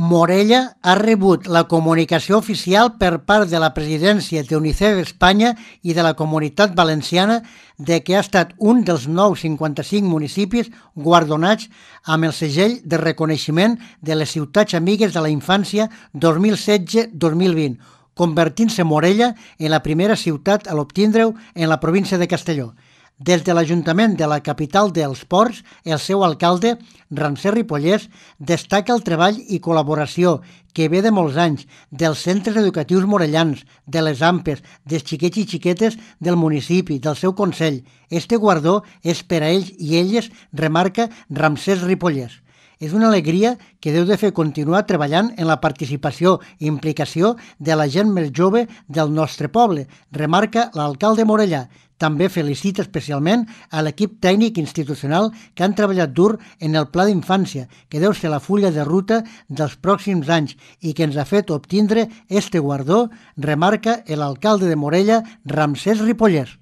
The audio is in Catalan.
Morella ha rebut la comunicació oficial per part de la presidència d'UNICEF Espanya i de la Comunitat Valenciana de que ha estat un dels nous 55 municipis guardonats amb el segell de reconeixement de les ciutats amigues de la infància 2016-2020, convertint-se Morella en la primera ciutat a l'obtindre-ho en la província de Castelló. Des de l'Ajuntament de la capital dels Ports, el seu alcalde, Ramser Ripollès, destaca el treball i col·laboració que ve de molts anys dels centres educatius morellans, de les AMPES, dels xiquets i xiquetes del municipi, del seu Consell. Este guardó és per a ells i elles, remarca Ramsès Ripollès. És una alegria que deu de fer continuar treballant en la participació i implicació de la gent més jove del nostre poble, remarca l'alcalde Morellà. També felicita especialment a l'equip tècnic institucional que han treballat dur en el pla d'infància, que deu ser la fulla de ruta dels pròxims anys i que ens ha fet obtindre este guardó, remarca l'alcalde de Morella, Ramsès Ripollès.